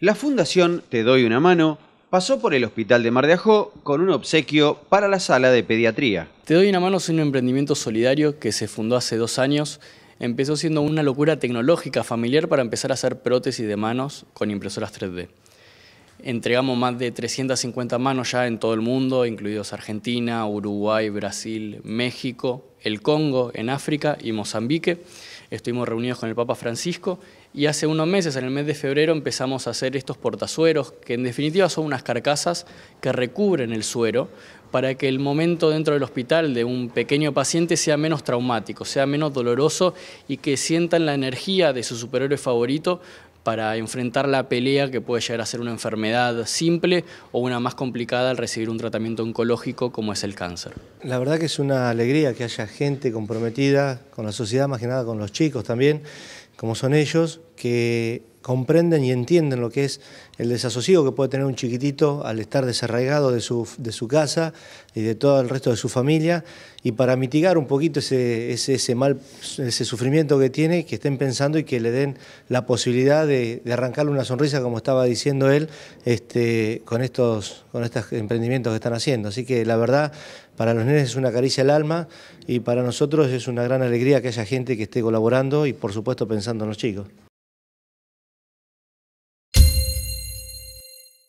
La Fundación Te Doy una Mano pasó por el Hospital de Mar de Ajó con un obsequio para la sala de pediatría. Te Doy una Mano es un emprendimiento solidario que se fundó hace dos años. Empezó siendo una locura tecnológica familiar para empezar a hacer prótesis de manos con impresoras 3D. Entregamos más de 350 manos ya en todo el mundo, incluidos Argentina, Uruguay, Brasil, México, el Congo, en África y Mozambique estuvimos reunidos con el Papa Francisco y hace unos meses, en el mes de febrero, empezamos a hacer estos portasueros, que en definitiva son unas carcasas que recubren el suero para que el momento dentro del hospital de un pequeño paciente sea menos traumático, sea menos doloroso y que sientan la energía de su superhéroe favorito para enfrentar la pelea que puede llegar a ser una enfermedad simple o una más complicada al recibir un tratamiento oncológico como es el cáncer. La verdad que es una alegría que haya gente comprometida con la sociedad, más que nada con los chicos también, como son ellos, que comprenden y entienden lo que es el desasosiego que puede tener un chiquitito al estar desarraigado de su, casa y de todo el resto de su familia. Y para mitigar un poquito ese, mal, ese sufrimiento que tiene, que estén pensando y que le den la posibilidad de, arrancarle una sonrisa, como estaba diciendo él, este, con, estos, con estos emprendimientos que están haciendo. Así que la verdad, para los nenes es una caricia al alma y para nosotros es una gran alegría que haya gente que esté colaborando y por supuesto pensando en los chicos.